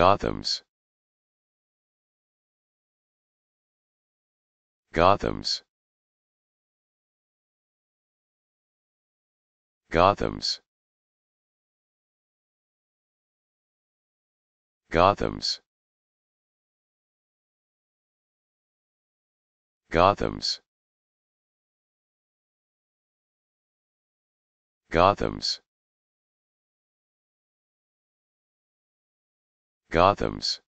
Gothams. Gothams. Gothams. Gothams. Gothams. Gothams. Gotham's.